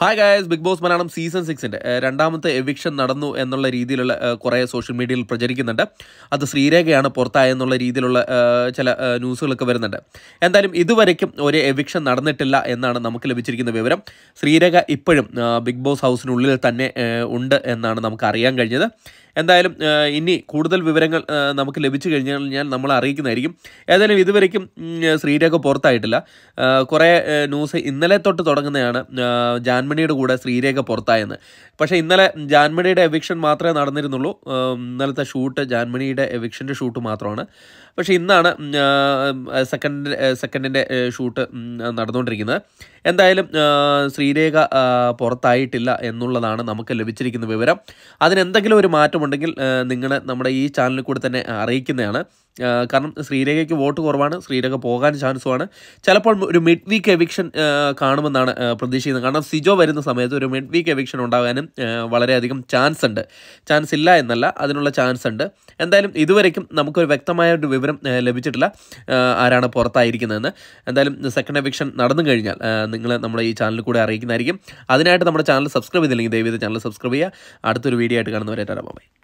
hi guys Bigg Boss Malayalam season സിക്സിൻ്റെ രണ്ടാമത്തെ eviction നടന്നു എന്നുള്ള രീതിയിലുള്ള കുറേ സോഷ്യൽ മീഡിയയിൽ പ്രചരിക്കുന്നുണ്ട് അത് ശ്രീരേഖയാണ് പുറത്തായെന്നുള്ള രീതിയിലുള്ള ചില ന്യൂസുകളൊക്കെ വരുന്നുണ്ട് എന്തായാലും ഇതുവരയ്ക്കും ഒരു എവിക്ഷൻ നടന്നിട്ടില്ല എന്നാണ് നമുക്ക് ലഭിച്ചിരിക്കുന്ന വിവരം ശ്രീരേഖ ഇപ്പോഴും ബിഗ് ബോസ് ഹൗസിനുള്ളിൽ തന്നെ ഉണ്ട് എന്നാണ് നമുക്ക് അറിയാൻ കഴിഞ്ഞത് എന്തായാലും ഇനി കൂടുതൽ വിവരങ്ങൾ നമുക്ക് ലഭിച്ചു കഴിഞ്ഞാൽ ഞാൻ നമ്മൾ അറിയിക്കുന്നതായിരിക്കും ഏതായാലും ഇതുവരേക്കും ശ്രീരേഖ പുറത്തായിട്ടില്ല കുറേ ന്യൂസ് ഇന്നലെ തൊട്ട് തുടങ്ങുന്നതാണ് ജാൻമണിയുടെ കൂടെ ശ്രീരേഖ പുറത്തായെന്ന് പക്ഷേ ഇന്നലെ ജാൻമണിയുടെ എവിക്ഷൻ മാത്രമേ നടന്നിരുന്നുള്ളൂ ഇന്നലത്തെ ഷൂട്ട് ജാൻമണിയുടെ എവിക്ഷൻ്റെ ഷൂട്ട് മാത്രമാണ് പക്ഷേ ഇന്നാണ് സെക്കൻഡ് സെക്കൻഡിൻ്റെ ഷൂട്ട് നടന്നുകൊണ്ടിരിക്കുന്നത് എന്തായാലും ശ്രീരേഖ പുറത്തായിട്ടില്ല എന്നുള്ളതാണ് നമുക്ക് ലഭിച്ചിരിക്കുന്ന വിവരം അതിനെന്തെങ്കിലും ഒരു മാറ്റം ഉണ്ടെങ്കിൽ നിങ്ങൾ നമ്മുടെ ഈ ചാനലിൽ കൂടെ തന്നെ അറിയിക്കുന്നതാണ് കാരണം ശ്രീരേഖയ്ക്ക് വോട്ട് കുറവാണ് ശ്രീരേഖ പോകാൻ ചാൻസുമാണ് ചിലപ്പോൾ ഒരു മിഡ് വീക്ക് എവിക്ഷൻ കാണുമെന്നാണ് പ്രതീക്ഷിക്കുന്നത് കാരണം സിജോ വരുന്ന സമയത്ത് ഒരു മിഡ് വീക്ക് എവിക്ഷൻ ഉണ്ടാകാനും വളരെയധികം ചാൻസ് ഉണ്ട് ചാൻസ് ഇല്ല എന്നല്ല അതിനുള്ള ചാൻസ് ഉണ്ട് എന്തായാലും ഇതുവരേക്കും നമുക്കൊരു വ്യക്തമായ ഒരു വിവരം ലഭിച്ചിട്ടില്ല ആരാണ് പുറത്തായിരിക്കുന്നതെന്ന് എന്തായാലും സെക്കൻഡ് എവിക്ഷൻ നടന്നു കഴിഞ്ഞാൽ നിങ്ങൾ നമ്മുടെ ഈ ചാനലിൽ കൂടെ അറിയിക്കുന്നതായിരിക്കും അതിനായിട്ട് നമ്മുടെ ചാനൽ സബ്സ്ക്രൈബ് ചെയ്തില്ലെങ്കിൽ ദയവ് ചാനൽ സബ്സ്ക്രൈബ് ചെയ്യുക അടുത്തൊരു വീഡിയോ ആയിട്ട് കാണുന്നവരെ തരാം ബൈ